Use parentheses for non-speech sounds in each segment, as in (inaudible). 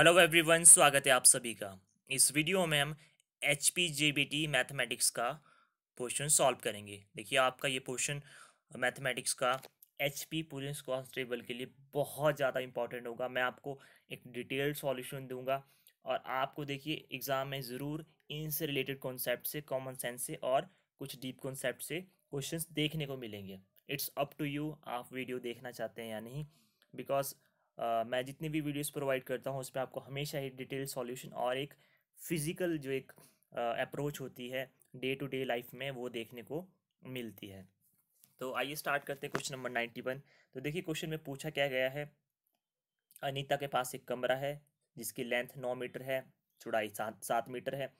hello everyone स्वागत है आप सभी का इस वीडियो में हम H P J B T mathematics का पोर्शन सॉल्व करेंगे देखिए आपका ये पोर्शन मैथमेटिक्स का एच पी पुलिस कॉन्स्टेबल के लिए बहुत ज़्यादा इंपॉर्टेंट होगा मैं आपको एक डिटेल्ड सॉल्यूशन दूंगा और आपको देखिए एग्ज़ाम में ज़रूर इनसे रिलेटेड कॉन्सेप्ट से कॉमन सेंस से और कुछ डीप कॉन्सेप्ट से क्वेश्चन देखने को मिलेंगे इट्स अप टू यू आप वीडियो देखना चाहते हैं या नहीं बिकॉज मैं जितनी भी वीडियोस प्रोवाइड करता हूँ उसमें आपको हमेशा ही डिटेल सॉल्यूशन और एक फिज़िकल जो एक अप्रोच होती है डे टू डे लाइफ में वो देखने को मिलती है तो आइए स्टार्ट करते हैं क्वेश्चन नंबर नाइन्टी वन तो देखिए क्वेश्चन में पूछा क्या गया है अनीता के पास एक कमरा है जिसकी लेंथ नौ मीटर है चौड़ाई सात सात मीटर है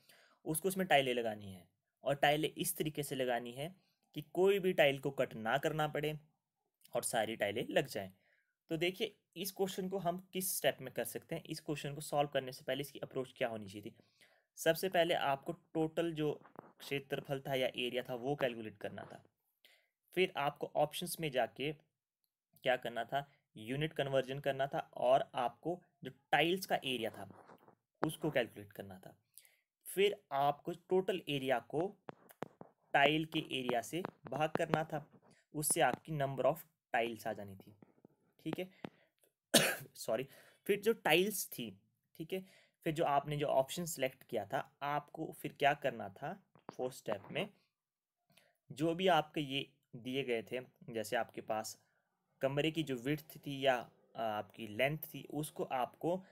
उसको उसमें टाइलें लगानी है और टाइलें इस तरीके से लगानी है कि कोई भी टाइल को कट ना करना पड़े और सारी टाइलें लग जाएं तो देखिए इस क्वेश्चन को हम किस स्टेप में कर सकते हैं इस क्वेश्चन को सॉल्व करने से पहले इसकी अप्रोच क्या होनी चाहिए थी सबसे पहले आपको टोटल जो क्षेत्रफल था या एरिया था वो कैलकुलेट करना था फिर आपको ऑप्शंस में जाके क्या करना था यूनिट कन्वर्जन करना था और आपको जो टाइल्स का एरिया था उसको कैलकुलेट करना था फिर आपको टोटल एरिया को टाइल के एरिया से भाग करना था उससे आपकी नंबर ऑफ टाइल्स आ जानी थी ठीक है सॉरी फिर जो टाइल्स थी ठीक है फिर जो आपने जो ऑप्शन सेलेक्ट किया था आपको फिर क्या करना था फोर्थ स्टेप में जो भी आपके ये दिए गए थे जैसे आपके पास कमरे की जो विर्थ थी या आपकी लेंथ थी उसको आपको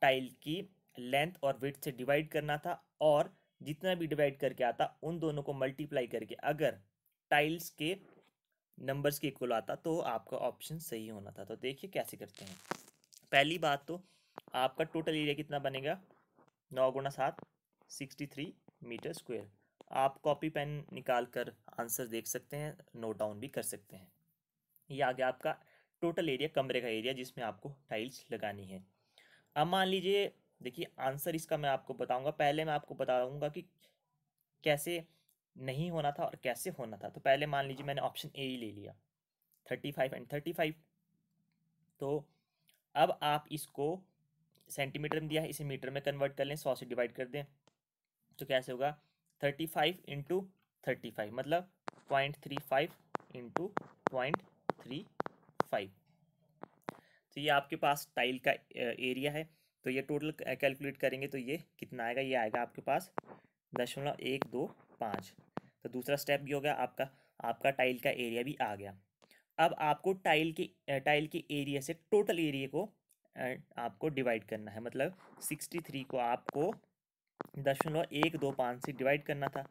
टाइल की लेंथ और विथ से डिवाइड करना था और जितना भी डिवाइड करके आता उन दोनों को मल्टीप्लाई करके अगर टाइल्स के नंबर्स के इक्वल आता तो आपका ऑप्शन सही होना था तो देखिए कैसे करते हैं पहली बात तो आपका टोटल एरिया कितना बनेगा नौ गुणा सात सिक्सटी थ्री मीटर स्क्वेयर आप कॉपी पेन निकाल कर आंसर देख सकते हैं नोट डाउन भी कर सकते हैं ये आ गया आपका टोटल एरिया कमरे का एरिया जिसमें आपको टाइल्स लगानी है अब मान लीजिए देखिए आंसर इसका मैं आपको बताऊंगा पहले मैं आपको बताऊंगा कि कैसे नहीं होना था और कैसे होना था तो पहले मान लीजिए मैंने ऑप्शन ए ही ले लिया thirty five and thirty five तो अब आप इसको सेंटीमीटर में दिया है इसे मीटर में कन्वर्ट कर लें सौ से डिवाइड कर दें तो कैसे होगा thirty five into thirty five मतलब point three five into point three five तो ये आपके पास टाइल का एरिया है तो ये टोटल कैलकुलेट करेंगे तो ये कितना आएगा ये आएगा आपके पास दशमलव एक दो पाँच तो दूसरा स्टेप भी हो गया आपका आपका टाइल का एरिया भी आ गया अब आपको टाइल के टाइल के एरिया से टोटल एरिया को आपको डिवाइड करना है मतलब सिक्सटी थ्री को आपको दशमलव एक दो पाँच से डिवाइड करना था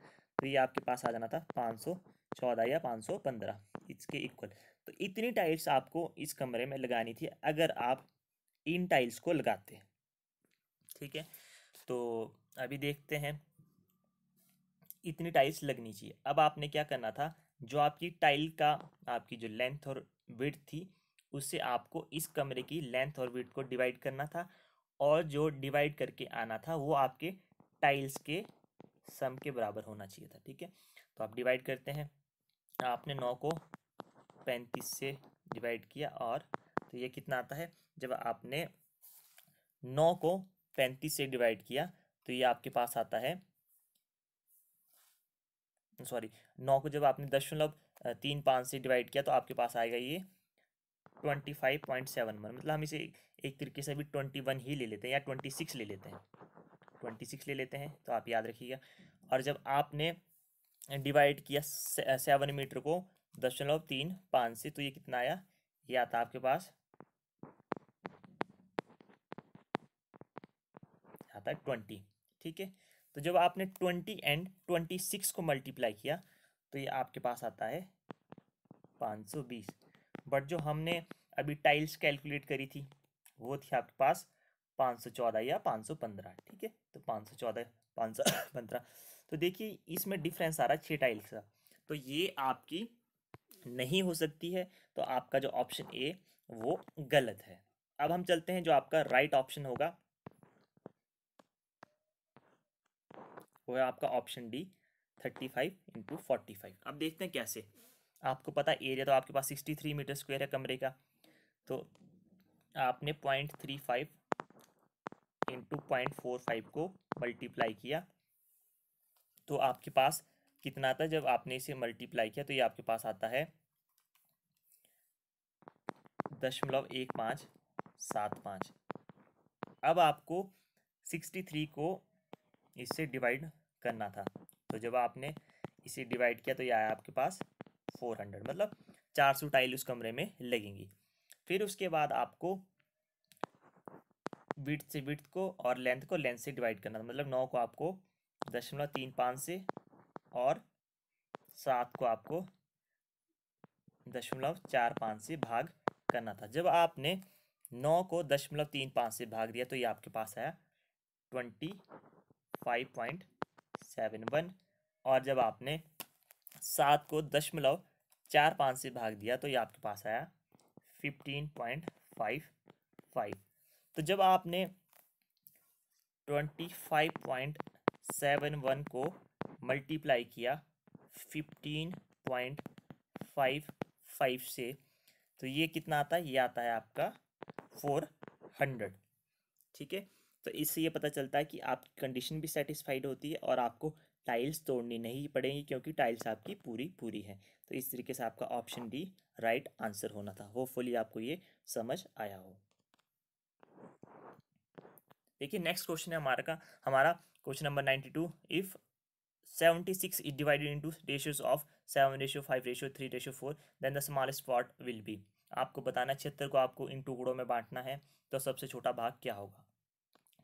तो ये आपके पास आ जाना था पाँच सौ चौदह या पाँच सौ पंद्रह इसके इक्वल तो इतनी टाइल्स आपको इस कमरे में लगानी थी अगर आप इन टाइल्स को लगाते ठीक है तो अभी देखते हैं इतनी टाइल्स लगनी चाहिए अब आपने क्या करना था जो आपकी टाइल का आपकी जो लेंथ और विथ थी उससे आपको इस कमरे की लेंथ और विथ को डिवाइड करना था और जो डिवाइड करके आना था वो आपके टाइल्स के सम के बराबर होना चाहिए था ठीक है तो आप डिवाइड करते हैं आपने नौ को पैंतीस से डिवाइड किया और तो ये कितना आता है जब आपने नौ को पैंतीस से डिवाइड किया तो ये आपके पास आता है सॉरी नौ को जब आपने दशमलव मतलब, तीन पाँच से डिवाइड किया तो आपके पास आएगा ये twenty five point seven one मतलब हम इसे एक तरीके से अभी ट्वेंटी वन ही ले लेते हैं या ट्वेंटी सिक्स ले लेते हैं ट्वेंटी सिक्स ले लेते हैं तो आप याद रखिएगा और जब आपने डिवाइड किया सेवन मीटर को दशमलव मतलब तीन पाँच से तो ये कितना आया ये आता आपके पास आता है ट्वेंटी ठीक है तो जब आपने ट्वेंटी एंड ट्वेंटी सिक्स को मल्टीप्लाई किया तो ये आपके पास आता है पाँच सौ बीस बट जो हमने अभी टाइल्स कैलकुलेट करी थी वो थी आपके पास पाँच सौ चौदह या पाँच सौ पंद्रह ठीक है तो पाँच सौ चौदह पाँच सौ पंद्रह तो देखिए इसमें डिफरेंस आ रहा है छः टाइल्स का तो ये आपकी नहीं हो सकती है तो आपका जो ऑप्शन ए वो गलत है अब हम चलते हैं जो आपका राइट ऑप्शन होगा वो है आपका option D thirty five into forty five अब देखते हैं कैसे आपको पता एरिया तो आपके पास सिक्सटी थ्री मीटर स्क्वायर है कमरे का तो आपने point three five into point four five को मल्टीप्लाई किया तो आपके पास कितना आता है जब आपने इसे मल्टीप्लाई किया तो ये आपके पास आता है दशमलव एक पाँच सात पाँच अब आपको सिक्सटी थ्री को इससे डिवाइड करना था तो जब आपने इसे डिवाइड किया तो यह आया आपके पास फोर हंड्रेड मतलब चार सौ टाइल उस कमरे में लगेंगी फिर उसके बाद आपको विथ से विथ को और लेंथ को लेंथ से डिवाइड करना था मतलब नौ को आपको दशमलव तीन पाँच से और सात को आपको दशमलव चार पाँच से भाग करना था जब आपने नौ को दशमलव तीन पाँच से भाग दिया तो ये आपके पास आया twenty five point seven one और जब आपने सात को दशमलव चार पाँच से भाग दिया तो ये आपके पास आया फिफ्टीन पॉइंट फाइव फाइव तो जब आपने twenty five point seven one को मल्टीप्लाई किया फिफ्टीन पॉइंट फाइव फाइव से तो ये कितना आता है ये आता है आपका फोर हंड्रेड ठीक है तो इससे ये पता चलता है कि आपकी कंडीशन भी सेटिस्फाइड होती है और आपको टाइल्स तोड़नी नहीं पड़ेंगी क्योंकि टाइल्स आपकी पूरी पूरी है तो इस तरीके से आपका ऑप्शन डी राइट आंसर होना था होपफुली आपको ये समझ आया हो देखिए नेक्स्ट क्वेश्चन है हमारा का हमारा question number ninety two if seventy six is divided into ratios of seven ratio five ratio three ratio four then the smallest part will be आपको बताना छिहत्तर को आपको इन टुकड़ों में बांटना है तो सबसे छोटा भाग क्या होगा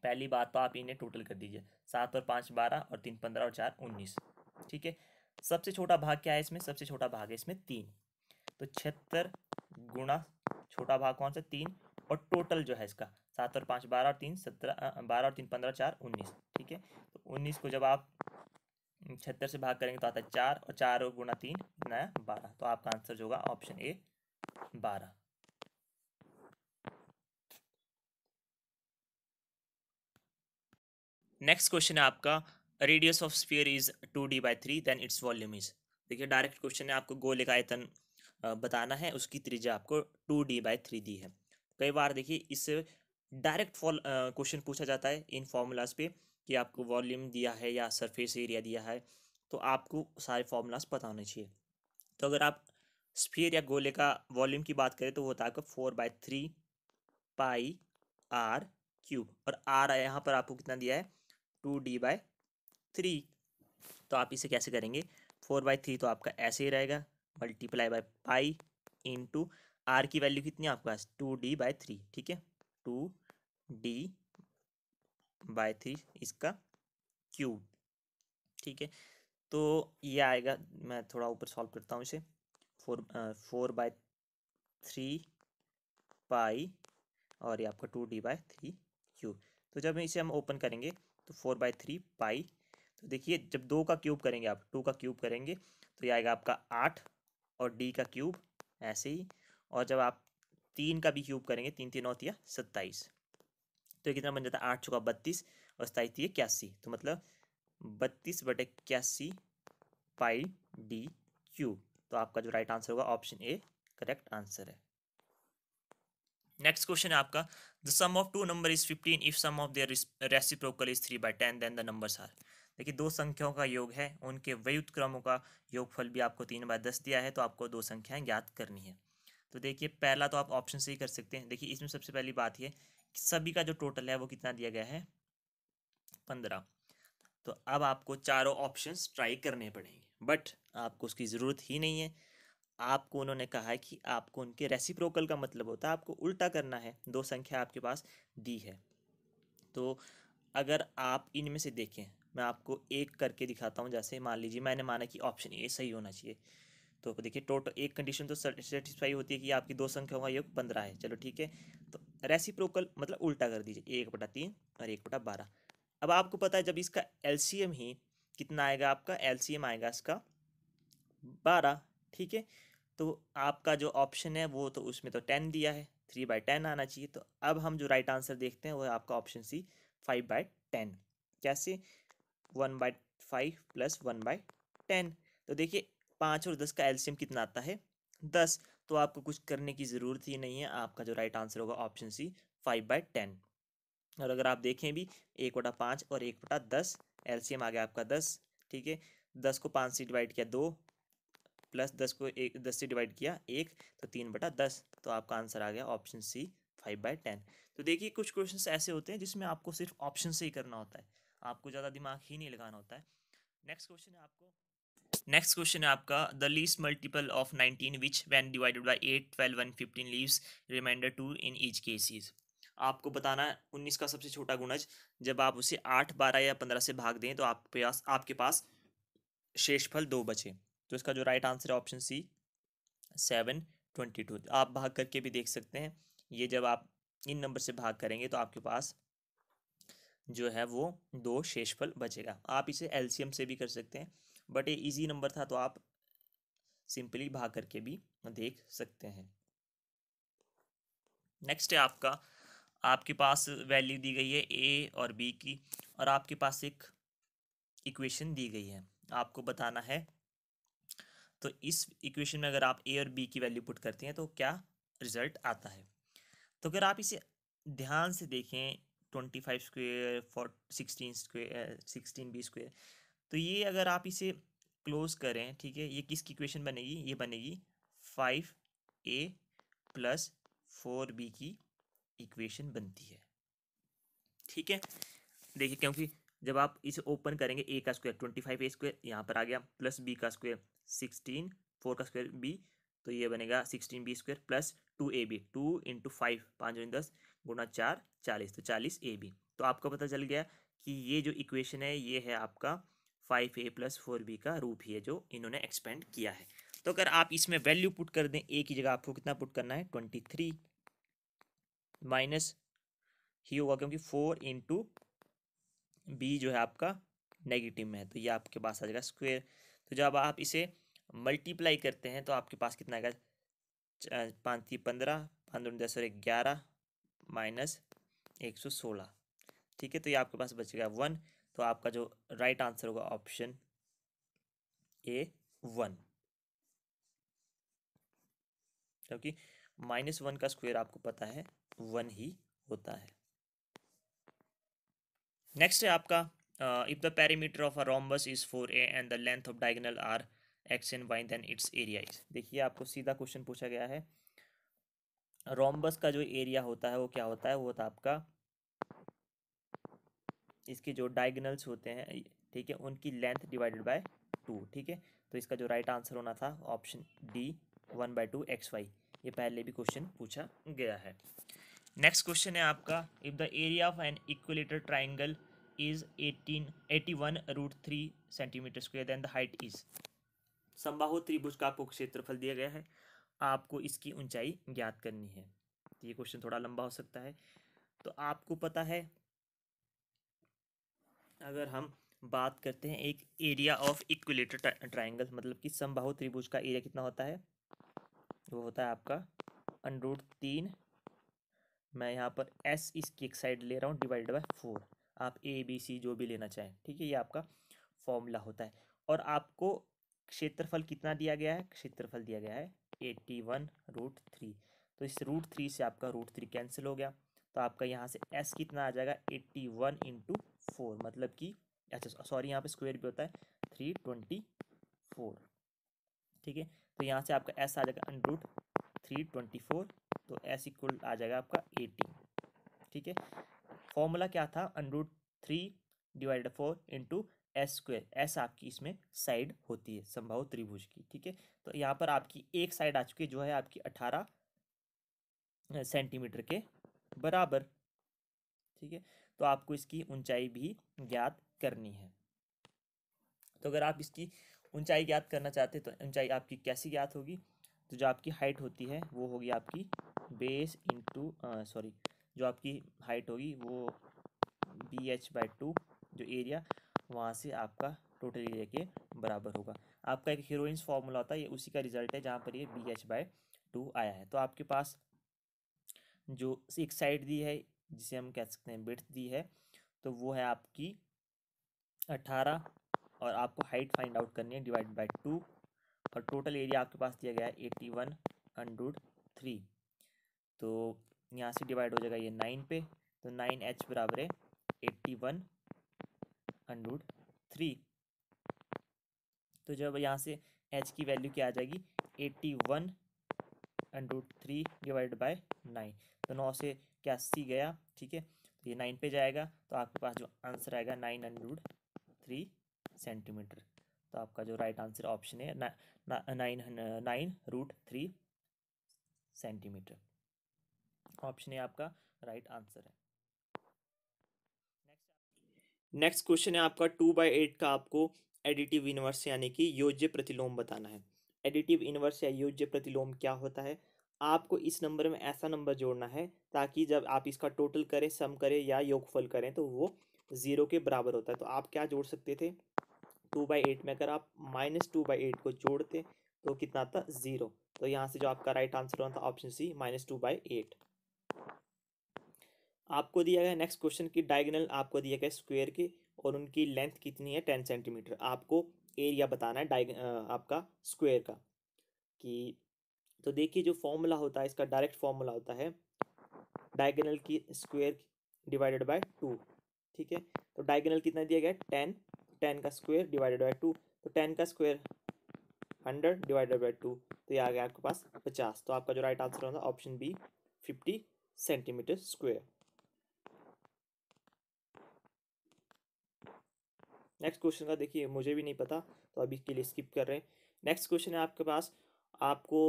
पहली बात तो आप इन्हें टोटल कर दीजिए सात और पाँच बारह और तीन पंद्रह और चार उन्नीस ठीक है सबसे छोटा भाग क्या है इसमें सबसे छोटा भाग है इसमें तीन तो छिहत्तर गुणा छोटा भाग कौन सा तीन और टोटल जो है इसका सात और पाँच बारह और तीन सत्रह बारह और तीन पंद्रह चार उन्नीस ठीक है तो उन्नीस को जब आप छिहत्तर से भाग करेंगे तो आता है चार और चार और गुणा तीन नया बारह तो आपका आंसर जो होगा ऑप्शन ए बारह नेक्स्ट क्वेश्चन है आपका radius of sphere is two D by three then its volume is देखिए डायरेक्ट क्वेश्चन है आपको गोले का आयतन बताना है उसकी त्रिज्या आपको टू डी बाई थ्री दी है कई बार देखिए इससे डायरेक्ट फॉल क्वेश्चन पूछा जाता है इन फॉर्मूलाज पे कि आपको वॉल्यूम दिया है या सरफेस एरिया दिया है तो आपको सारे फार्मूलाज पता होने चाहिए तो अगर आप स्फीयर या गोले का वॉल्यूम की बात करें तो वो होता है आपका four by three pi R cube और आर यहाँ पर आपको कितना दिया है टू डी बाय थ्री तो आप इसे कैसे करेंगे फोर बाई थ्री तो आपका ऐसे ही रहेगा multiply by pi into R की वैल्यू कितनी आपके पास टू डी बाई थ्री ठीक है टू डी बाय थ्री इसका क्यूब ठीक है तो ये आएगा मैं थोड़ा ऊपर सॉल्व करता हूँ इसे four four by three pi और ये आपका two D by three cube तो जब इसे हम ओपन करेंगे तो फोर बाई थ्री पाई तो देखिए जब दो का क्यूब करेंगे आप टू का क्यूब करेंगे तो ये आएगा आपका आठ और डी का क्यूब ऐसे ही और जब आप तीन का भी क्यूब करेंगे तीन तीन नौ है सत्ताईस तो ये कितना बन जाता है आठ चौका बत्तीस और सत्ताईस थी इक्यासी तो मतलब बत्तीस बटे इक्यासी पाई डी क्यूब तो आपका जो राइट आंसर होगा ऑप्शन ए करेक्ट आंसर है नेक्स्ट क्वेश्चन है आपका the sum of two number is fifteen if sum of their reciprocal is three by ten then the numbers are देखिए दो संख्याओं का योग है उनके व्युतक्रमों का योगफल भी आपको तीन बाय दस दिया है तो आपको दो संख्याएं ज्ञात करनी है तो देखिए पहला तो आप ऑप्शन से ही कर सकते हैं देखिए इसमें सबसे पहली बात यह कि सभी का जो टोटल है वो कितना दिया गया है पंद्रह तो अब आपको चारों ऑप्शन ट्राई करने पड़ेंगे बट आपको उसकी ज़रूरत ही नहीं है आपको उन्होंने कहा है कि आपको उनके रेसिप्रोकल का मतलब होता है आपको उल्टा करना है दो संख्या आपके पास दी है तो अगर आप इनमें से देखें मैं आपको एक करके दिखाता हूँ जैसे मान लीजिए मैंने माना कि ऑप्शन ए सही होना चाहिए तो देखिए टोटल एक कंडीशन तो सेटिस्फाई होती है कि आपकी दो संख्या होगा योग पंद्रह है चलो ठीक है तो रेसिप्रोकल मतलब उल्टा कर दीजिए एक बटा तीन और एक बटा बारह अब आपको पता है जब इसका एलसीएम ही कितना आएगा आपका एलसीएम आएगा इसका बारह ठीक है तो आपका जो ऑप्शन है वो तो उसमें तो टेन दिया है थ्री बाई टेन आना चाहिए तो अब हम जो राइट आंसर देखते हैं वो है आपका option C five by ten कैसे one by five plus one by ten तो देखिए पाँच और दस का एल्शियम कितना आता है दस तो आपको कुछ करने की ज़रूरत ही नहीं है आपका जो राइट आंसर होगा option C five by ten और अगर आप देखें भी एक वटा पाँच और एक बटा दस एल्शियम आ गया आपका दस ठीक है दस को पाँच से डिवाइड किया दो प्लस दस को एक दस से डिवाइड किया एक तो तीन बटा दस तो आपका आंसर आ गया option C five by ten तो देखिए कुछ क्वेश्चन ऐसे होते हैं जिसमें आपको सिर्फ ऑप्शन से ही करना होता है आपको ज़्यादा दिमाग ही नहीं लगाना होता है नेक्स्ट क्वेश्चन है आपको नेक्स्ट क्वेश्चन है आपका the least multiple of nineteen which when divided by eight twelve one fifteen leaves remainder two in each cases आपको बताना है उन्नीस का सबसे छोटा गुणज जब आप उसे आठ बारह या पंद्रह से भाग दें तो आपके पास आपके पास शेषफल दो बचे तो इसका जो राइट आंसर है option C seven twenty two आप भाग करके भी देख सकते हैं ये जब आप इन नंबर से भाग करेंगे तो आपके पास जो है वो दो शेषफल बचेगा आप इसे एलसीएम से भी कर सकते हैं बट ये इजी नंबर था तो आप सिंपली भाग करके भी देख सकते हैं नेक्स्ट है आपका आपके पास वैल्यू दी गई है ए और बी की और आपके पास एक इक्वेशन दी गई है आपको बताना है तो इस इक्वेशन में अगर आप ए और बी की वैल्यू पुट करते हैं तो क्या रिजल्ट आता है तो अगर आप इसे ध्यान से देखें twenty five square four sixteen square sixteen B square तो ये अगर आप इसे क्लोज करें ठीक है ये किसकी इक्वेशन बनेगी ये बनेगी फाइव ए प्लस फोर बी की इक्वेशन बनती है ठीक है देखिए क्योंकि जब आप इसे ओपन करेंगे ए का square twenty five A square यहाँ पर आ गया प्लस बी का स्क्वायर सिक्सटीन फोर का स्क्वायर बी तो ये बनेगा sixteen B square plus two A B two into five पाँच दस गुना चार चालीस तो चालीस ए बी तो आपको पता चल गया कि ये जो इक्वेशन है ये है आपका फाइव ए प्लस फोर बी का रूप ही है जो इन्होंने एक्सपेंड किया है तो अगर आप इसमें वैल्यू पुट कर दें ए की जगह आपको कितना पुट करना है ट्वेंटी थ्री माइनस ही होगा क्योंकि फोर इंटू बी जो है आपका नेगेटिव में है तो ये आपके पास आ जाएगा स्क्वेयर तो जब आप इसे मल्टीप्लाई करते हैं तो आपके पास कितना आएगा पाँच थी पंद्रह पाँच दस और ग्यारह माइनस एक सौ सोलह ठीक है तो ये आपके पास बचेगा वन तो आपका जो राइट आंसर होगा ऑप्शन ए वन क्योंकि माइनस वन का स्क्वायर आपको पता है वन ही होता है नेक्स्ट है आपका uh, if the perimeter of a rhombus is 4a and the length of diagonal are x and y then its area is देखिए आपको सीधा क्वेश्चन पूछा गया है रोम्बस का जो एरिया होता है वो क्या होता है वो होता है आपका इसके जो डायगनल्स होते हैं ठीक है उनकी लेंथ डिवाइडेड बाय टू ठीक है तो इसका जो राइट आंसर होना था option D one by two x y ये पहले भी क्वेश्चन पूछा गया है नेक्स्ट क्वेश्चन है आपका if the area of an equilateral triangle is 18 81 root 3 centimeter square then the height is sambahu त्रिभुज का आपको क्षेत्रफल दिया गया है आपको इसकी ऊंचाई ज्ञात करनी है तो ये क्वेश्चन थोड़ा लंबा हो सकता है तो आपको पता है अगर हम बात करते हैं एक एरिया ऑफ इक्विलेटर ट्राइंगल मतलब कि संभाव त्रिभुज का एरिया कितना होता है वो होता है आपका अनरूट तीन मैं यहाँ पर एस इसकी एक साइड ले रहा हूँ डिवाइडेड बाय फोर आप ए बी सी जो भी लेना चाहें ठीक है ये आपका फॉर्मूला होता है और आपको क्षेत्रफल कितना दिया गया है क्षेत्रफल दिया गया है एट्टी वन रूट थ्री तो इस रूट थ्री से आपका रूट थ्री कैंसिल हो गया तो आपका यहाँ से एस कितना आ जाएगा एट्टी वन इंटू फोर मतलब कि अच्छा सॉरी यहाँ पे स्क्वायर भी होता है थ्री ट्वेंटी फोर ठीक है तो यहाँ से आपका एस आ जाएगा रूट थ्री ट्वेंटी फोर तो एस इक्वल आ जाएगा आपका एटी ठीक है फॉर्मूला क्या था under root three divided four into s square s आपकी इसमें साइड होती है संभव त्रिभुज की ठीक है तो यहाँ पर आपकी एक साइड आ चुकी है जो है आपकी अठारह सेंटीमीटर के बराबर ठीक है तो आपको इसकी ऊंचाई भी ज्ञात करनी है तो अगर आप इसकी ऊंचाई ज्ञात करना चाहते हैं तो ऊंचाई आपकी कैसी ज्ञात होगी तो जो आपकी हाइट होती है वो होगी आपकी बेस इंटू सॉरी जो आपकी हाइट होगी वो बी एच बाई टू जो एरिया वहाँ से आपका टोटल एरिया के बराबर होगा आपका एक हीरोइंस फॉर्मूला होता है ये उसी का रिजल्ट है जहाँ पर ये बी एच बाई टू आया है तो आपके पास जो एक साइड दी है जिसे हम कह सकते हैं बिथ दी है तो वो है आपकी अट्ठारह और आपको हाइट फाइंड आउट करनी है डिवाइड बाई टू और टोटल एरिया आपके पास दिया गया है एटी वन हंड्रेड थ्री तो यहाँ से डिवाइड हो जाएगा ये नाइन पे तो नाइन एच बराबर है एट्टी वन अंडरूट थ्री तो जब यहाँ से एच की वैल्यू क्या आ जाएगी eighty one hundred three divide by nine तो नौ से क्या सी गया ठीक है तो ये नाइन पे जाएगा तो आपके पास जो आंसर आएगा नाइन अंडरूट थ्री सेंटीमीटर तो आपका जो राइट आंसर ऑप्शन है ना, ना, nine nine root three centimetre option A आपका राइट right आंसर है नेक्स्ट क्वेश्चन है आपका टू बाई एट का आपको एडिटिव इनवर्स यानी कि योज्य प्रतिलोम बताना है एडिटिव इनवर्स या योज्य प्रतिलोम क्या होता है आपको इस नंबर में ऐसा नंबर जोड़ना है ताकि जब आप इसका टोटल करें सम करें या योगफल करें तो वो ज़ीरो के बराबर होता है तो आप क्या जोड़ सकते थे टू बाई एट में अगर आप माइनस टू बाई एट को जोड़ते तो कितना था ज़ीरो तो यहाँ से जो आपका राइट आंसर होना था option C minus two by eight आपको दिया गया नेक्स्ट क्वेश्चन की डायगनल आपको दिया गया स्क्वेयर के और उनकी लेंथ कितनी है टेन सेंटीमीटर आपको एरिया बताना है डाइग आपका स्क्वेयर का कि तो देखिए जो फॉर्मूला होता है इसका डायरेक्ट फॉर्मूला होता है डायगनल की स्क्वेयर डिवाइडेड बाय टू ठीक है तो डायगनल कितना दिया गया टेन टेन का स्क्वेयर डिवाइडेड बाय टू तो टेन का square hundred divided by two तो ये आ गया आपके पास पचास तो आपका जो राइट आंसर होगा option B fifty centimetre square next question का देखिए मुझे भी नहीं पता तो अभी के लिए स्किप कर रहे हैं नेक्स्ट क्वेश्चन है आपके पास आपको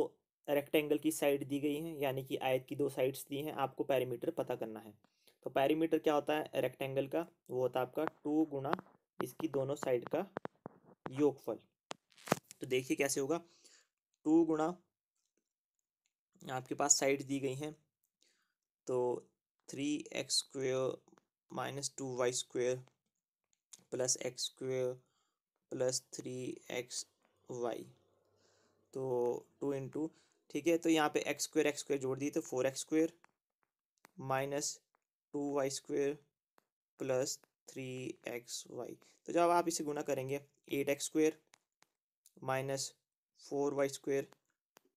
रेक्टेंगल की साइड दी गई है यानी कि आयत की दो साइड्स दी हैं आपको पैरीमीटर पता करना है तो पैरीमीटर क्या होता है रेक्टेंगल का वो होता है आपका टू गुणा इसकी दोनों साइड का योगफल तो देखिए कैसे होगा टू गुणा आपके पास साइड दी गई हैं तो three x square minus two y square plus x square plus three x y तो टू इन टू ठीक है तो यहाँ पे एक्स स्क्वेयर एक्स स्क्वेयर जोड़ दिए तो four x square minus two y square plus three x y तो जब आप इसे गुना करेंगे eight x square minus four y square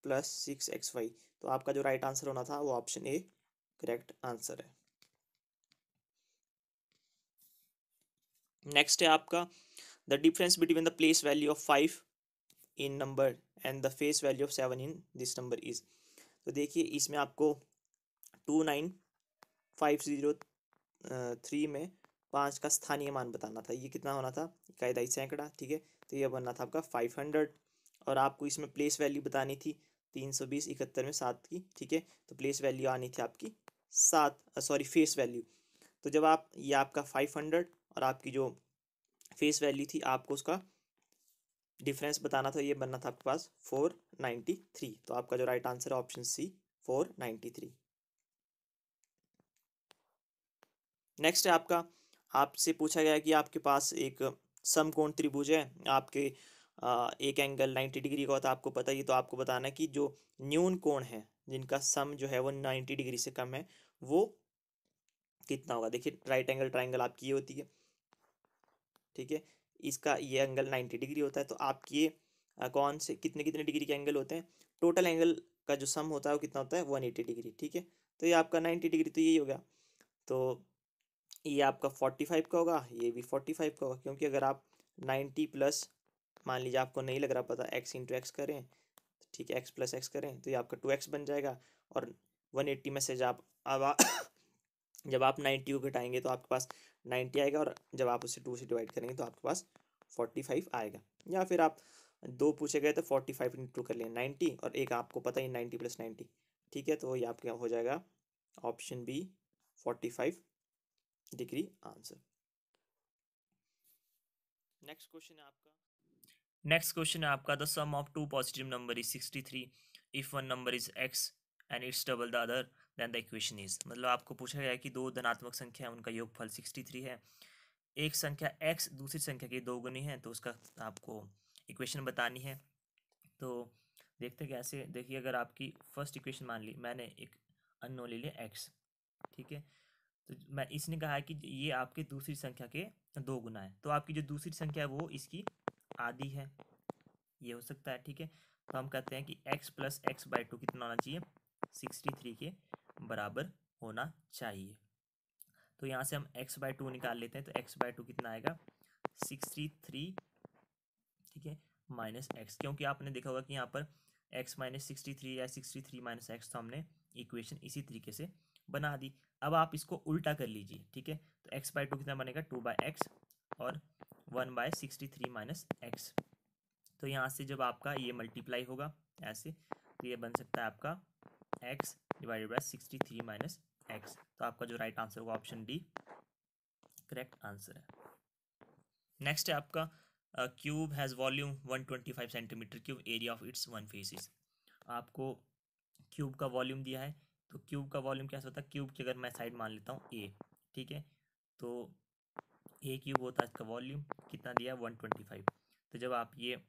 plus six x y तो आपका जो राइट आंसर होना था वो ऑप्शन ए करेक्ट आंसर है नेक्स्ट है आपका the difference between the place value of five in number and the face value of seven in this number is तो देखिए इसमें आपको two nine five zero three में पाँच का स्थानीय मान बताना था ये कितना होना था ही सैकड़ा ठीक है तो ये बनना था आपका फाइव हंड्रेड और आपको इसमें प्लेस वैल्यू बतानी थी तीन सौ बीस इकहत्तर में सात की ठीक है तो प्लेस वैल्यू आनी थी आपकी सात सॉरी फेस वैल्यू तो जब आप ये आपका फाइव हंड्रेड और आपकी जो फेस वैल्यू थी आपको उसका डिफरेंस बताना था ये बनना था आपके पास फोर नाइन्टी थ्री तो आपका जो राइट आंसर है option C four ninety three next है आपका आपसे पूछा गया कि आपके पास एक समकोण त्रिभुज है आपके एक एंगल नाइन्टी डिग्री का होता है आपको पता ही तो आपको बताना है कि जो न्यून कोण है जिनका सम जो है वो नाइन्टी डिग्री से कम है वो कितना होगा देखिए राइट एंगल ट्राइंगल आपकी ये होती है ठीक है इसका ये एंगल नाइन्टी डिग्री होता है तो आपके कौन से कितने कितने डिग्री के एंगल होते हैं टोटल एंगल का जो सम होता है वो कितना होता है वन एटी डिग्री ठीक है तो ये आपका नाइन्टी डिग्री तो यही हो गया तो ये आपका फोर्टी फाइव का होगा ये भी फोर्टी फाइव का होगा क्योंकि अगर आप नाइन्टी प्लस मान लीजिए आपको नहीं लग रहा पता एक्स इंटू एक्स करें ठीक है एक्स प्लस एक्स करें तो ये आपका टू एक्स बन जाएगा और वन एट्टी में से जब आप अब जब आप नाइन्टी को घटाएंगे तो आपके पास नाइन्टी आएगा और जब आप उसे टू से डिवाइड करेंगे तो आपके पास फोर्टी फाइव आएगा या फिर आप दो पूछे गए तो फोर्टी फाइव इंटू टू कर लें नाइन्टी और एक आपको पता ही नाइन्टी प्लस नाइन्टी ठीक है तो ये आपके हो जाएगा option B forty five degree answer next question है आपका नेक्स्ट क्वेश्चन है आपका the sum of two positive number is sixty three if one number is x and its double the other then the equation is मतलब आपको पूछा गया कि दो धनात्मक संख्या उनका योगफल सिक्सटी थ्री है एक संख्या एक्स दूसरी संख्या की दो गुनी है तो उसका आपको इक्वेशन बतानी है तो देखते कैसे देखिए अगर आपकी फर्स्ट इक्वेशन मान ली मैंने एक अनो ले लिया एक्स ठीक है तो मैं इसने कहा है कि ये आपके दूसरी संख्या के दो गुना है तो आपकी जो दूसरी संख्या है वो इसकी आधी है ये हो सकता है ठीक है तो हम कहते हैं कि x plus x by two कितना होना चाहिए सिक्सटी थ्री के बराबर होना चाहिए तो यहाँ से हम x बाय टू निकाल लेते हैं तो x बाय टू कितना आएगा सिक्स थ्री थ्री ठीक है माइनस एक्स क्योंकि आपने देखा होगा कि यहाँ पर x माइनस सिक्सटी थ्री या सिक्सटी थ्री माइनस एक्स तो हमने इक्वेशन इसी तरीके से बना दी अब आप इसको उल्टा कर लीजिए ठीक है तो एक्स बाई टू कितना बनेगा टू बाई एक्स और one by sixty three minus x तो यहाँ से जब आपका ये मल्टीप्लाई होगा ऐसे तो ये बन सकता है आपका x divided by sixty three minus x तो आपका जो राइट आंसर होगा ऑप्शन डी करेक्ट आंसर है नेक्स्ट है आपका cube has volume one twenty five centimetre cube area of its one faces आपको क्यूब का वॉल्यूम दिया है तो क्यूब का वॉल्यूम क्या होता है क्यूब की अगर मैं साइड मान लेता हूँ ए ठीक है तो ए क्यूब होता है इसका वॉल्यूम कितना दिया वन ट्वेंटी फाइव तो जब आप ये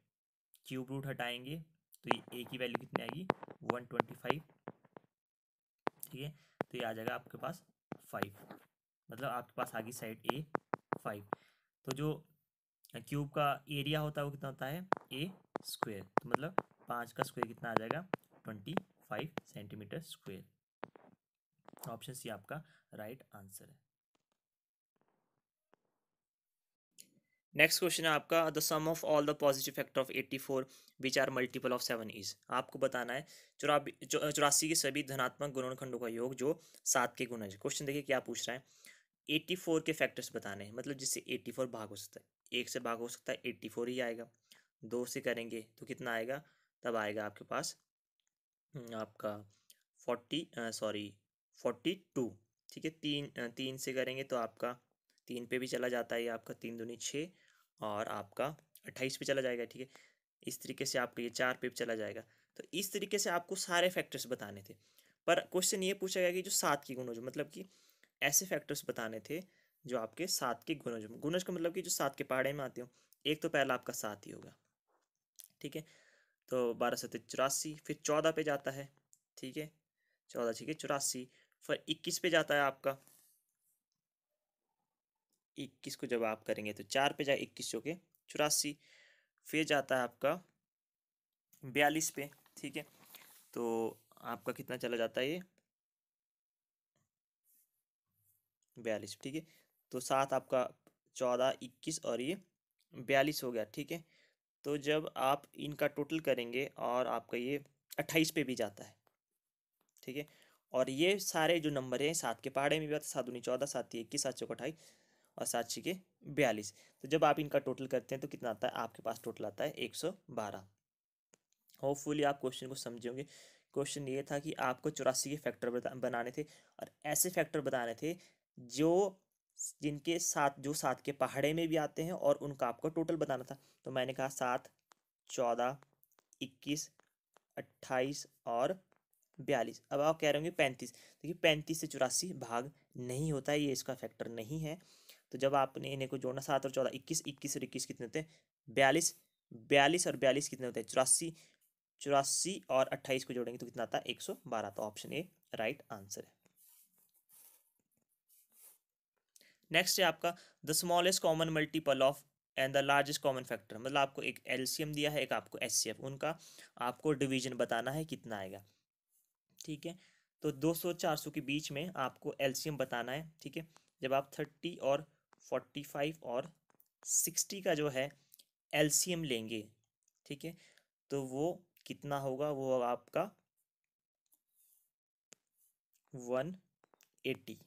क्यूब रूट हटाएंगे तो ये ए की वैल्यू कितनी आएगी वन ट्वेंटी फाइव किए तो ये आ जाएगा आपके पास फाइव मतलब आपके पास आगे साइड ए फाइव तो जो क्यूब का एरिया होता है वो कितना होता है ए स्क्वेयर तो मतलब पाँच का स्क्वेयर कितना आ जाएगा twenty five centimetre square option C आपका राइट आंसर है नेक्स्ट क्वेश्चन है आपका the sum of all the positive factor of eighty four which are multiple of seven is आपको बताना है चौरा चौरासी के सभी धनात्मक गुणनखंडों का योग जो सात के गुणज क्वेश्चन देखिए क्या पूछ रहा है एट्टी फोर के फैक्टर्स बताने हैं मतलब जिससे एट्टी फोर भाग हो सकता है एक से भाग हो सकता है एट्टी फोर ही आएगा दो से करेंगे तो कितना आएगा तब आएगा आपके पास हम्म, आपका फोर्टी सॉरी फोर्टी टू ठीक है तीन तीन से करेंगे तो आपका तीन पे भी चला जाता है आपका तीन दूनी छः और आपका अट्ठाईस पे चला जाएगा ठीक है इस तरीके से आपका ये चार पे चला जाएगा तो इस तरीके से आपको सारे फैक्टर्स बताने थे पर क्वेश्चन ये पूछा गया कि जो सात की गुणज मतलब कि ऐसे फैक्टर्स बताने थे जो आपके सात के गुणज गुणज का मतलब कि जो सात के पहाड़े में आते हो एक तो पहला आपका सात ही होगा ठीक है तो बारह सत्य चौरासी फिर चौदह पे जाता है ठीक है चौदह ठीक है चौरासी फिर इक्कीस पे जाता है आपका इक्कीस को जब आप करेंगे तो चार पे जाए इक्कीस चौके चौरासी फिर जाता है आपका बयालीस पे ठीक है तो आपका कितना चला जाता है ये बयालीस ठीक है तो सात आपका चौदह इक्कीस और ये बयालीस हो गया ठीक है तो जब आप इनका टोटल करेंगे और आपका ये अट्ठाईस पे भी जाता है ठीक है और ये सारे जो नंबर हैं सात के पहाड़े में भी आता सात उन्नीस चौदह सात इक्कीस सात चौक अट्ठाईस और सात के बयालीस तो जब आप इनका टोटल करते हैं तो कितना आता है आपके पास टोटल आता है एक सौ बारह होपफुली आप क्वेश्चन को समझेंगे क्वेश्चन ये था कि आपको चौरासी के फैक्टर बनाने थे और ऐसे फैक्टर बताने थे जो जिनके साथ जो सात के पहाड़े में भी आते हैं और उनका आपको टोटल बताना था तो मैंने कहा सात चौदह इक्कीस अट्ठाईस और बयालीस अब आप कह रहे होंगे पैंतीस देखिए पैंतीस से चौरासी भाग नहीं होता है ये इसका फैक्टर नहीं है तो जब आपने इन्हें को जोड़ना सात और चौदह इक्कीस इक्कीस और इक्कीस कितने होते हैं बयालीस बयालीस और बयालीस कितने होते हैं चौरासी चौरासी और अट्ठाईस को जोड़ेंगे तो कितना आता है एक सौ बारह तो ऑप्शन ए राइट आंसर है नेक्स्ट है आपका the smallest common multiple of and the largest common factor मतलब आपको एक एलसीएम दिया है एक आपको एचसीएफ उनका आपको डिवीजन बताना है कितना आएगा ठीक है तो 200 400 के बीच में आपको एलसीएम बताना है ठीक है जब आप 30 और फोर्टी फाइव और सिक्सटी का जो है एलसीएम लेंगे ठीक है तो वो कितना होगा वो आपका वन एटी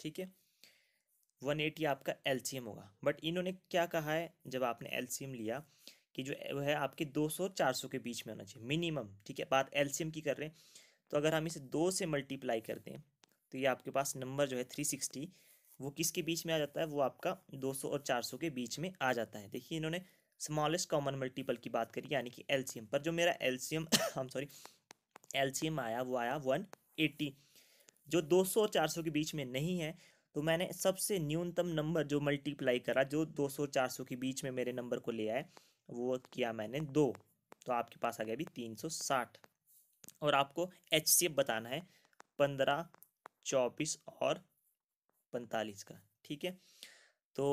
ठीक है वन एटी आपका एलसीएम होगा बट इन्होंने क्या कहा है जब आपने एलसीएम लिया कि जो वह है आपके चार सौ के बीच में होना चाहिए मिनिमम ठीक है बात एलसीएम की कर रहे हैं तो अगर हम इसे दो से मल्टीप्लाई करते हैं तो ये आपके पास नंबर जो है थ्री सिक्सटी वो किसके बीच में आ जाता है वो आपका 200 और 400 के बीच में आ जाता है देखिए इन्होंने स्मॉलेस्ट कॉमन मल्टीपल की बात करी यानी कि एलसीएम पर जो मेरा एलसीएम हम सॉरी एलसीएम आया वो आया एटी जो सौ और सौ के बीच में नहीं है तो मैंने सबसे न्यूनतम नंबर जो मल्टीप्लाई करा जो चार सौ के बीच में मेरे नंबर को ले आए वो किया मैंने दो तो आपके पास आ गया अभी तीन सौ साठ और आपको एच सी एफ बताना है पंद्रह चौबीस और पैंतालीस का ठीक है तो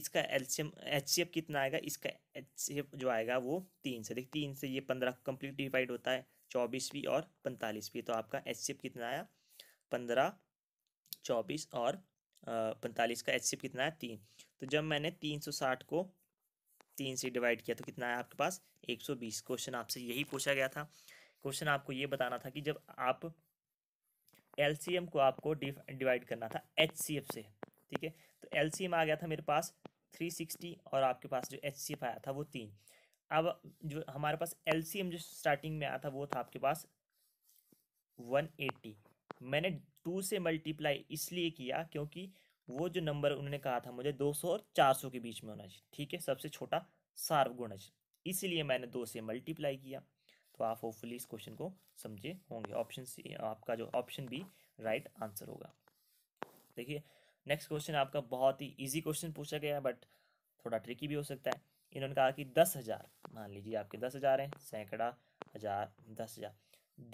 इसका एल्शियम एच सी एफ कितना आएगा इसका एच सी जो आएगा वो तीन से देखिए तीन से ये पंद्रह कंप्लीट डिवाइड होता है चौबीसवीं और पैंतालीसवीं तो आपका एच सी एफ कितना आया पंद्रह चौबीस और पैंतालीस का एच सी कितना आया तीन तो जब मैंने तीन सौ साठ को तीन से डिवाइड किया तो कितना आया आपके पास एक सौ बीस क्वेश्चन आपसे यही पूछा गया था क्वेश्चन आपको ये बताना था कि जब आप एल को आपको डिवाइड करना था एच से ठीक है तो एल आ गया था मेरे पास थ्री सिक्सटी और आपके पास जो एच आया था वो तीन अब जो हमारे पास एल जो स्टार्टिंग में आया था वो था आपके पास वन एट्टी मैंने टू से मल्टीप्लाई इसलिए किया क्योंकि वो जो नंबर उन्होंने कहा था मुझे दो सौ और चार सौ के बीच में होना चाहिए ठीक है सबसे छोटा सार्वगुणज इसलिए मैंने दो से मल्टीप्लाई किया तो आप होपफुली इस क्वेश्चन को समझे होंगे ऑप्शन सी आपका जो ऑप्शन बी राइट आंसर होगा देखिए नेक्स्ट क्वेश्चन आपका बहुत ही ईजी क्वेश्चन पूछा गया है बट थोड़ा ट्रिकी भी हो सकता है इन्होंने कहा कि दस हज़ार मान लीजिए आपके दस हज़ार हैं सैकड़ा हज़ार दस हज़ार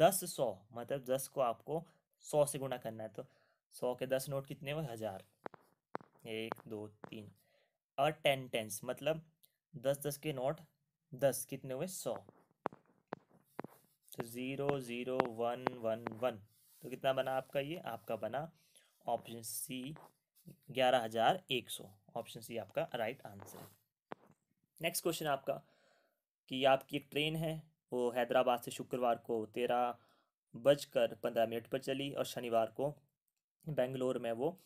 दस सौ मतलब दस को आपको सौ से गुणा करना है तो सौ के दस नोट कितने हुए हज़ार एक दो तीन और टेन टेंस मतलब दस दस के नोट दस कितने हुए सौ तो zero zero one one one तो कितना बना आपका ये आपका बना ऑप्शन सी ग्यारह हज़ार एक सौ ऑप्शन सी आपका राइट आंसर है नेक्स्ट क्वेश्चन आपका कि आपकी एक ट्रेन है वो हैदराबाद से शुक्रवार को तेरह बजकर पंद्रह मिनट पर चली और शनिवार को बेंगलोर में वो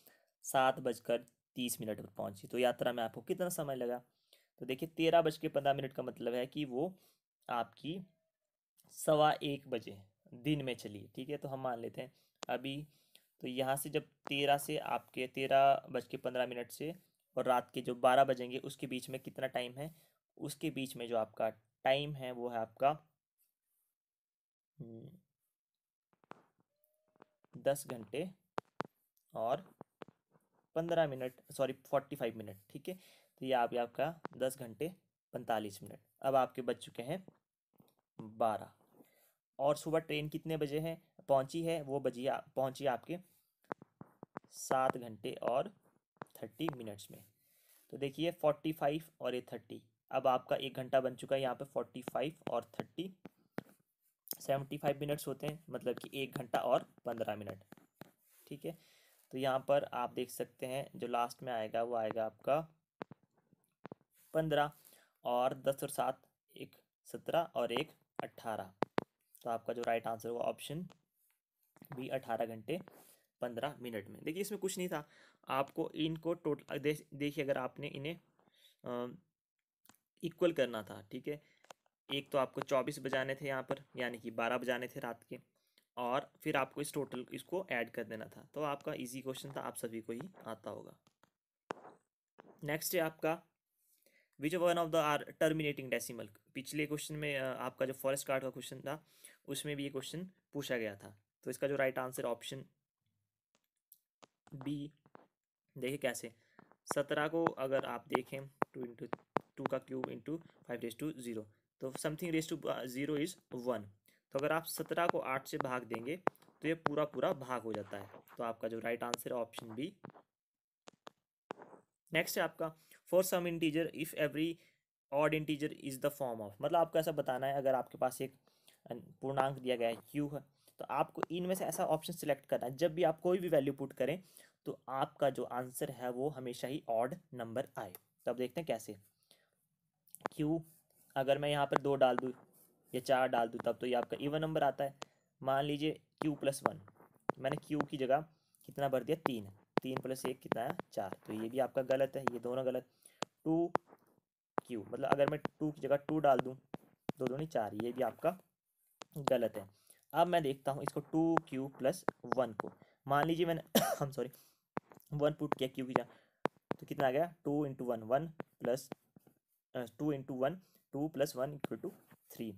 सात बजकर तीस मिनट पर पहुंची तो यात्रा में आपको कितना समय लगा तो देखिए तेरह बज के पंद्रह मिनट का मतलब है कि वो आपकी सवा एक बजे दिन में चलिए ठीक है तो हम मान लेते हैं अभी तो यहाँ से जब तेरह से आपके तेरह बज के पंद्रह मिनट से और रात के जो बारह बजेंगे उसके बीच में कितना टाइम है उसके बीच में जो आपका टाइम है वो है आपका हम्म, दस घंटे और पंद्रह minute sorry forty five minute ठीक है तो ये आप आपका दस घंटे पैंतालीस मिनट अब आपके बज चुके हैं बारह और सुबह ट्रेन कितने बजे है पहुंची है वो बजी आ, पहुंची आपके सात घंटे और थर्टी मिनट्स में तो देखिए फोर्टी फाइव और ये थर्टी अब आपका एक घंटा बन चुका है यहाँ पे फोर्टी फाइव और थर्टी सेवेंटी फाइव मिनट्स होते हैं मतलब कि एक घंटा और पंद्रह मिनट ठीक है तो यहाँ पर आप देख सकते हैं जो लास्ट में आएगा वो आएगा आपका पंद्रह और दस और सात एक सत्रह और एक अट्ठारह तो आपका जो राइट आंसर होगा ऑप्शन बी अठारह घंटे पंद्रह मिनट में देखिए इसमें कुछ नहीं था आपको इनको टोटल देखिए अगर आपने इन्हें इक्वल करना था ठीक है एक तो आपको चौबीस बजाने थे यहाँ पर यानी कि बारह बजाने थे रात के और फिर आपको इस टोटल इसको ऐड कर देना था तो आपका इजी क्वेश्चन था आप सभी को ही आता होगा नेक्स्ट है आपका which one of the are terminating decimal पिछले क्वेश्चन में आपका जो फॉरेस्ट कार्ड का क्वेश्चन था उसमें भी ये क्वेश्चन पूछा गया था तो इसका जो राइट आंसर ऑप्शन बी देखिए कैसे सत्रह को अगर आप देखें टू इंटू टू का cube into five raise to zero तो something raise to zero is one तो अगर आप सत्रह को आठ से भाग देंगे तो ये पूरा पूरा भाग हो जाता है तो आपका जो राइट आंसर है ऑप्शन बी नेक्स्ट है आपका for some integer if every odd integer is the form of मतलब आपको ऐसा बताना है अगर आपके पास एक पूर्णांक दिया गया है क्यू है तो आपको इनमें से ऐसा ऑप्शन सिलेक्ट करना है जब भी आप कोई भी वैल्यू पुट करें तो आपका जो आंसर है वो हमेशा ही ऑड नंबर आए तो अब देखते हैं कैसे क्यू अगर मैं यहाँ पर दो डाल दूँ या चार डाल दूँ तब तो ये आपका इवन नंबर आता है मान लीजिए क्यू प्लस वन मैंने क्यू की जगह कितना भर दिया तीन तीन प्लस एक कितना है चार तो ये भी आपका गलत है ये दोनों गलत टू क्यू मतलब अगर मैं टू की जगह टू डाल दूँ दो दो नहीं चार ये भी आपका गलत है अब मैं देखता हूँ इसको टू क्यू प्लस वन को मान लीजिए मैंने हम (coughs) सॉरी वन पुट किया क्यू की जगह तो कितना आ गया two into one one plus two into one two plus one equal to three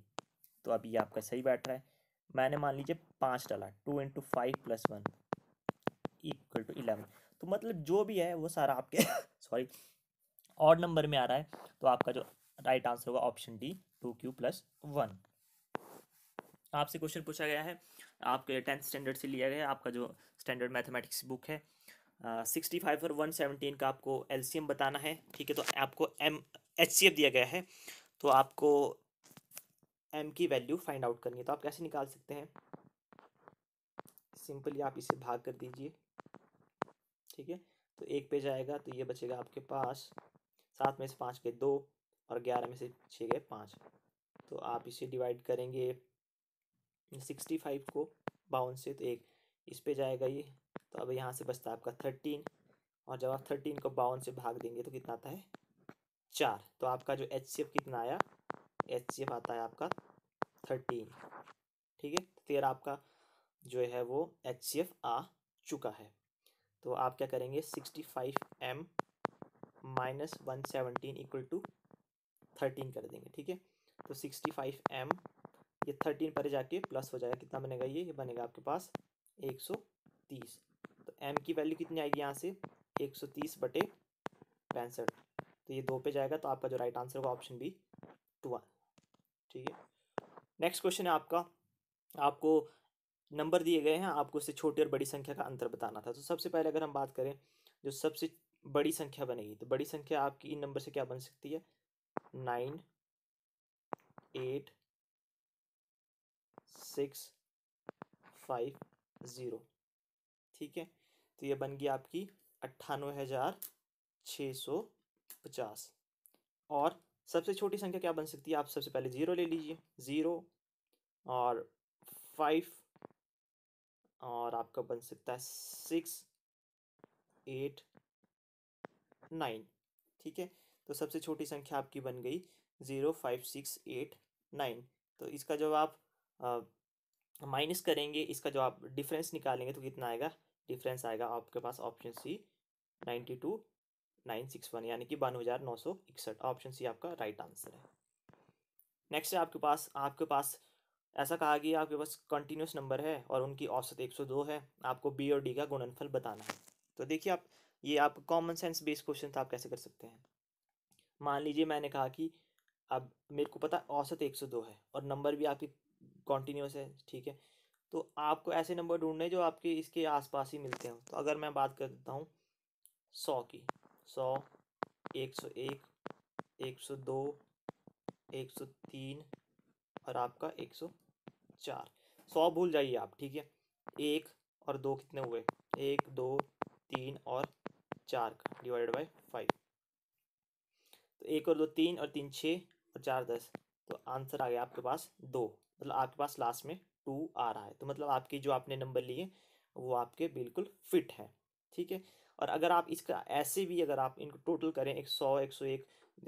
तो अब ये आपका सही बैठ रहा है मैंने मान लीजिए पाँच डाला two into five plus one equal to eleven तो मतलब जो भी है वो सारा आपके (coughs) सॉरी ऑड नंबर में आ रहा है तो आपका जो राइट आंसर होगा option D two q plus one आपसे क्वेश्चन पूछा गया है आपके टेंथ स्टैंडर्ड से लिया गया है आपका जो स्टैंडर्ड मैथमेटिक्स बुक है सिक्सटी फाइव और वन सेवनटीन का आपको एल बताना है ठीक है तो आपको एम एच दिया गया है तो आपको एम की वैल्यू फाइंड आउट करनी है तो आप कैसे निकाल सकते हैं सिंपली आप इसे भाग कर दीजिए ठीक है तो एक पेज आएगा तो ये बचेगा आपके पास सात में से पाँच के दो और ग्यारह में से छः गए पाँच तो आप इसे डिवाइड करेंगे सिक्सटी फाइव को बावन से तो एक इस पे जाएगा ये तो अब यहाँ से बचता है आपका थर्टीन और जब आप थर्टीन को बावन से भाग देंगे तो कितना आता है चार तो आपका जो एच सी एफ कितना आया एच सी एफ आता है आपका थर्टीन ठीक है तेरह तो आपका जो है वो एच सी एफ आ चुका है तो आप क्या करेंगे sixty five m minus one seventeen equal to thirteen कर देंगे ठीक है तो सिक्सटी फाइव एम ये थर्टीन पर जाके प्लस हो जाएगा कितना बनेगा ये ये बनेगा आपके पास एक सौ तीस तो एम की वैल्यू कितनी आएगी यहाँ से एक सौ तीस बटे पैंसठ तो ये दो पे जाएगा तो आपका जो राइट आंसर होगा ऑप्शन बी टू वन ठीक है नेक्स्ट क्वेश्चन है आपका आपको नंबर दिए गए हैं आपको उससे छोटी और बड़ी संख्या का अंतर बताना था तो सबसे पहले अगर हम बात करें जो सबसे बड़ी संख्या बनेगी तो बड़ी संख्या आपकी इन नंबर से क्या बन सकती है nine eight six five zero ठीक है तो ये बन गई आपकी अट्ठानवे हज़ार छः सौ पचास और सबसे छोटी संख्या क्या बन सकती है आप सबसे पहले ज़ीरो ले लीजिए ज़ीरो और फाइव और आपका बन सकता है सिक्स एट नाइन ठीक है तो सबसे छोटी संख्या आपकी बन गई zero five six eight nine तो इसका जब आप माइनस करेंगे इसका जो आप डिफरेंस निकालेंगे तो कितना आएगा डिफरेंस आएगा आपके पास option C ninety two nine six one यानी कि बानवे हज़ार नौ सौ इकसठ ऑप्शन सी आपका राइट आंसर है नेक्स्ट है आपके पास आपके पास ऐसा कहा गया आपके पास कंटिन्यूस नंबर है और उनकी औसत एक सौ दो है आपको बी और डी का गुणनफल बताना है तो देखिए आप ये आप कॉमन सेंस बेस्ड क्वेश्चन आप कैसे कर सकते हैं मान लीजिए मैंने कहा कि अब मेरे को पता औसत एक सौ दो है और नंबर भी आपकी कॉन्टीन्यूस है ठीक है तो आपको ऐसे नंबर ढूंढने जो आपके इसके आसपास ही मिलते हैं तो अगर मैं बात करता हूँ सौ की सौ एक सौ एक एक सौ दो एक सौ तीन और आपका एक सौ चार सौ भूल जाइए आप ठीक है एक और दो कितने हुए एक दो तीन और चार का डिवाइडेड बाई फाइव तो एक और दो तीन और तीन छः और चार दस तो आंसर आ गया आपके पास दो मतलब आपके पास लास्ट में टू आ रहा है तो मतलब आपकी जो आपने नंबर लिए वो आपके बिल्कुल फिट हैं ठीक है और अगर आप इसका ऐसे भी अगर आप इनको टोटल करें एक सौ एक सौ एक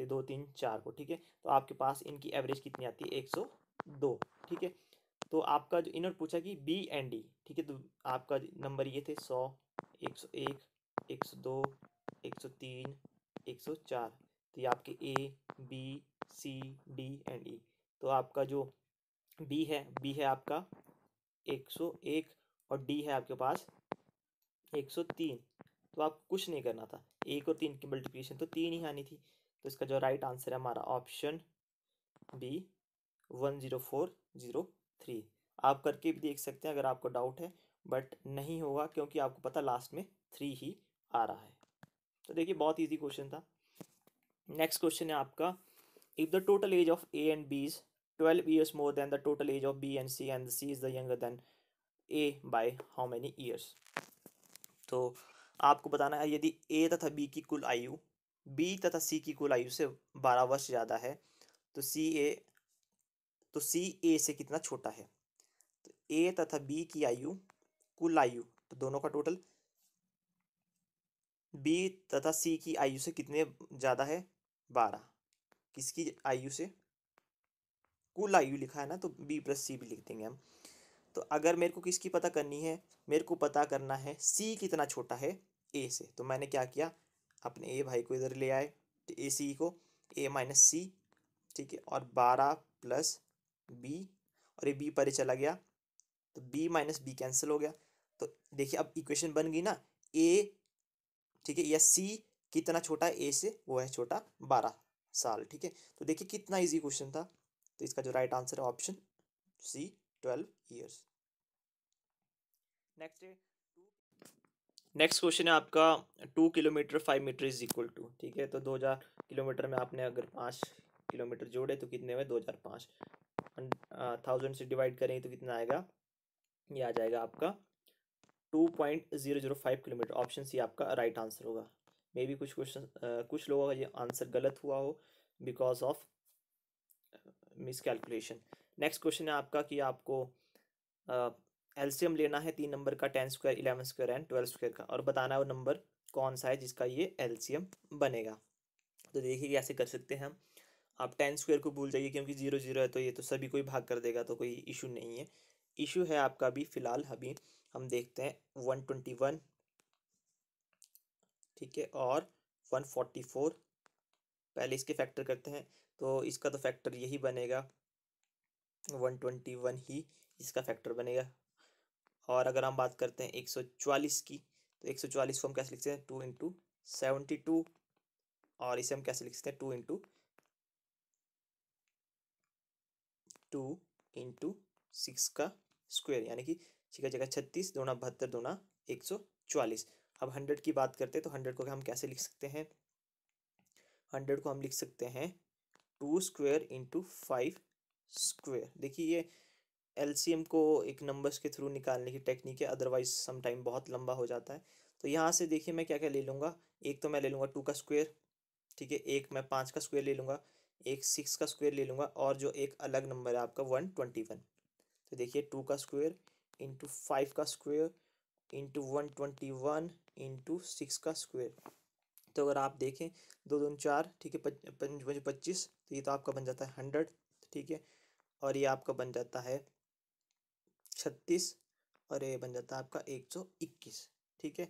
दो तीन चार को ठीक है तो आपके पास इनकी एवरेज कितनी आती है एक सौ दो ठीक है तो आपका जो इन्होंने पूछा कि बी एंड डी ठीक है तो आपका नंबर ये थे सौ एक सौ एक एक सौ दो एक सौ तीन एक सौ चार तो ये आपके A B C D and E तो आपका जो बी है बी है आपका एक सौ एक और डी है आपके पास एक सौ तीन तो आप कुछ नहीं करना था एक और तीन की मल्टीप्लिकेशन तो तीन ही आनी थी तो इसका जो राइट आंसर है हमारा option B one zero four zero three आप करके भी देख सकते हैं अगर आपको डाउट है बट नहीं होगा क्योंकि आपको पता लास्ट में थ्री ही आ रहा है तो देखिए बहुत ईजी क्वेश्चन था नेक्स्ट क्वेश्चन है आपका if the total age of A and B is twelve years more than the total age of B and C and C is the younger than A by how many years तो आपको बताना है यदि ए तथा B की कुल आयु B तथा सी की कुल आयु से बारह वर्ष ज़्यादा है तो सी ए तो सी ए से कितना छोटा है तो ए तथा बी की आयु कुल आयु तो दोनों का टोटल बी तथा सी की आयु से कितने ज़्यादा है बारह किसकी आयु से कुल आयु लिखा है ना तो बी प्लस सी भी लिख देंगे हम तो अगर मेरे को किसकी पता करनी है मेरे को पता करना है सी कितना छोटा है ए से तो मैंने क्या किया अपने ए भाई को इधर ले आए तो ए सी को ए माइनस सी ठीक है और बारह प्लस बी और ये बी पर चला गया तो बी माइनस बी कैंसिल हो गया तो देखिए अब इक्वेशन बन गई ना ए ठीक है या सी कितना छोटा है ए से वो है छोटा बारह साल ठीक है तो देखिए कितना इजी क्वेश्चन था तो इसका जो राइट आंसर है option C twelve years next next question है आपका two kilometre five metre is equal to ठीक है तो दो हज़ार किलोमीटर में आपने अगर पाँच किलोमीटर जोड़े तो कितने में दो हज़ार पाँच थाउजेंड uh, से डिवाइड करें तो कितना आएगा ये आ जाएगा आपका two point zero zero five kilometre option C आपका राइट right आंसर होगा मे बी कुछ क्वेश्चन कुछ लोगों का ये आंसर गलत हुआ हो because of miscalculation next question है आपका कि आपको uh, लेना है तीन नंबर का ten square eleven square and twelve square का और बताना है वो नंबर कौन सा है जिसका ये एल्सियम बनेगा तो देखिए कैसे कर सकते हैं हम आप टेन स्क्वायर को भूल जाइए क्योंकि जीरो जीरो है तो ये तो सभी कोई भाग कर देगा तो कोई इशू नहीं है इशू है आपका अभी फ़िलहाल अभी हम देखते हैं वन ट्वेंटी वन ठीक है और वन फोर्टी फोर पहले इसके फैक्टर करते हैं तो इसका तो फैक्टर यही बनेगा वन ट्वेंटी वन ही इसका फैक्टर बनेगा और अगर हम बात करते हैं एक सौ चालीस की तो एक सौ चालीस को हम कैसे लिखते हैं टू इंटू सेवेंटी टू और इसे हम कैसे लिखते हैं two into two into six का स्क्वायर यानी कि छिका जगह छत्तीस दोना बहत्तर दोना एक सौ चवालीस अब हंड्रेड की बात करते हैं तो हंड्रेड को हम कैसे लिख सकते हैं हंड्रेड को हम लिख सकते हैं two square into five square देखिए ये एलसीएम को एक नंबर्स के थ्रू निकालने की टेक्निक है अदरवाइज समटाइम बहुत लंबा हो जाता है तो यहाँ से देखिए मैं क्या क्या ले लूँगा एक तो मैं ले लूँगा टू का स्क्वेयर ठीक है एक मैं पाँच का स्क्वेयर ले लूँगा एक सिक्स का स्क्वेयर ले लूँगा और जो एक अलग नंबर है आपका वन ट्वेंटी वन तो देखिए टू का स्क्वायर इंटू फाइव का square into one twenty one into six का स्क्वायर तो अगर आप देखें दो दो चार ठीक है पच्चीस तो ये तो आपका बन जाता है हंड्रेड ठीक है और ये आपका बन जाता है छत्तीस और ये बन जाता है आपका एक सौ इक्कीस ठीक है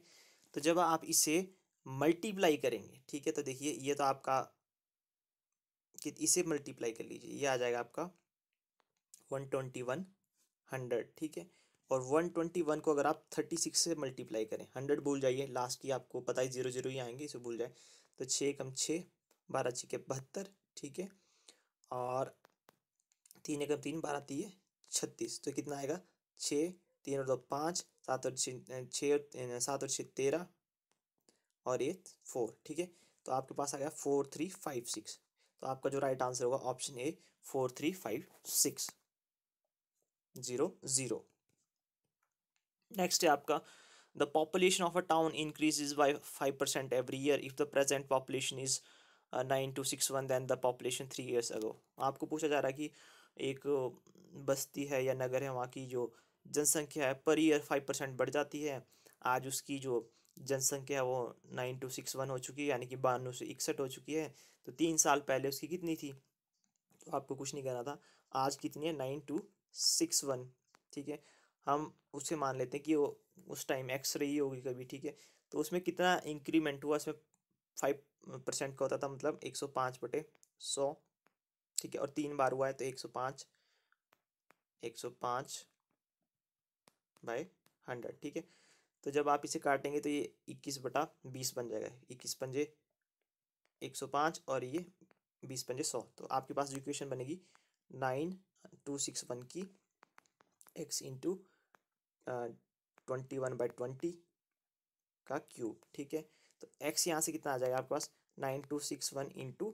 तो जब आप इसे मल्टीप्लाई करेंगे ठीक है तो देखिए ये तो आपका कि इसे मल्टीप्लाई कर लीजिए ये आ जाएगा आपका वन ट्वेंटी वन हंड्रेड ठीक है और वन ट्वेंटी वन को अगर आप थर्टी सिक्स से मल्टीप्लाई करें हंड्रेड भूल जाइए लास्ट की आपको पता ही जीरो जीरो ही आएंगे इसे भूल जाए तो छः कम छः बारह छः बहत्तर ठीक है और तीन एकम तीन बारह तीन छत्तीस तो कितना आएगा छः तीन और दो पाँच सात और छः सात और छः तेरह और ये फोर ठीक है तो आपके पास आ गया फोर थ्री फाइव सिक्स तो आपका जो राइट आंसर होगा option A four three five six zero zero next है आपका the population of a town increase is by five percent every year if the present population is nine two six one than the population three years ago आपको पूछा जा रहा है कि एक uh, बस्ती है या नगर है वहाँ की जो जनसंख्या है पर ईयर फाइव परसेंट बढ़ जाती है आज उसकी जो जनसंख्या है वो नाइन टू सिक्स वन हो चुकी है यानी कि बानवे सौ इकसठ हो चुकी है तो तीन साल पहले उसकी कितनी थी तो आपको कुछ नहीं कहना था आज कितनी है नाइन टू सिक्स वन ठीक है हम उसे मान लेते हैं कि वो उस टाइम एक्स रही होगी कभी ठीक है तो उसमें कितना इंक्रीमेंट हुआ इसमें फाइव परसेंट का होता था मतलब एक सौ पाँच बटे सौ ठीक है और तीन बार हुआ है तो एक सौ पाँच एक सौ पाँच बाय हंड्रेड ठीक है तो जब आप इसे काटेंगे तो ये इक्कीस बटा बीस बन जाएगा इक्कीस पंजे एक सौ पाँच और ये बीस पंजे सौ तो आपके पास इक्वेशन बनेगी नाइन टू सिक्स वन की x into twenty one by twenty का क्यूब ठीक है तो एक्स यहाँ से कितना आ जाएगा आपके पास nine two six one into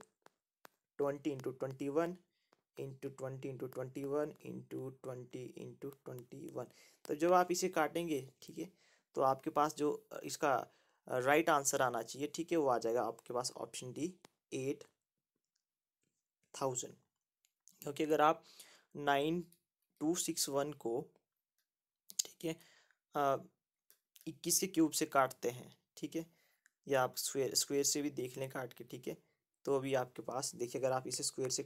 twenty into twenty one into twenty into twenty one into twenty into twenty one तो जब आप इसे काटेंगे ठीक है तो आपके पास जो इसका राइट आंसर आना चाहिए ठीक है वो आ जाएगा आपके पास ऑप्शन डी एट थाउजेंड क्योंकि अगर आप नाइन टू सिक्स वन को ठीक है इक्कीस के क्यूब से काटते हैं ठीक है या आप स्क्वेयर स्क्वेयर से भी देख लें काट के ठीक है तो अभी आपके पास देखिए अगर आप इसे स्क्वेयर से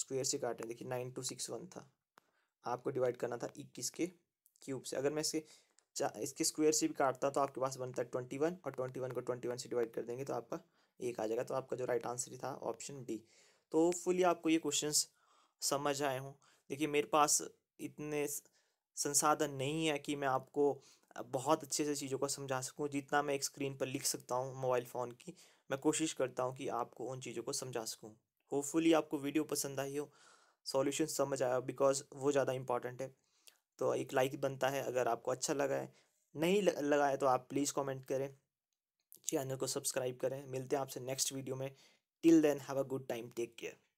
स्क्वेयर से काटें देखिए नाइन टू सिक्स वन था आपको डिवाइड करना था इक्कीस के क्यूब से अगर मैं इसके इसके स्क्वेयर से भी काटता तो आपके पास बनता है ट्वेंटी वन और ट्वेंटी वन को ट्वेंटी वन से डिवाइड कर देंगे तो आपका एक आ जाएगा तो आपका जो राइट आंसर था ऑप्शन डी तो फुली आपको ये क्वेश्चन समझ आए हों देखिए मेरे पास इतने संसाधन नहीं है कि मैं आपको बहुत अच्छे से चीज़ों को समझा सकूं जितना मैं एक स्क्रीन पर लिख सकता हूं मोबाइल फ़ोन की मैं कोशिश करता हूं कि आपको उन चीज़ों को समझा सकूं होपफुली आपको वीडियो पसंद आई हो सॉल्यूशन समझ आया बिकॉज वो ज़्यादा इंपॉर्टेंट है तो एक लाइक बनता है अगर आपको अच्छा लगा है नहीं लगा है तो आप प्लीज़ कॉमेंट करें चैनल को सब्सक्राइब करें मिलते हैं आपसे नेक्स्ट वीडियो में till then have a good time take care